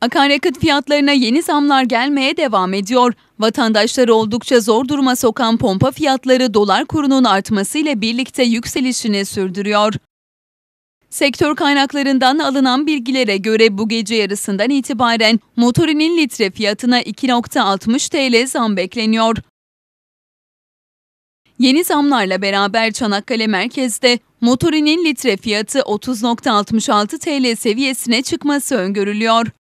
Akaryakıt fiyatlarına yeni zamlar gelmeye devam ediyor. Vatandaşları oldukça zor duruma sokan pompa fiyatları dolar kurunun artmasıyla birlikte yükselişini sürdürüyor. Sektör kaynaklarından alınan bilgilere göre bu gece yarısından itibaren motorinin litre fiyatına 2.60 TL zam bekleniyor. Yeni zamlarla beraber Çanakkale merkezde motorinin litre fiyatı 30.66 TL seviyesine çıkması öngörülüyor.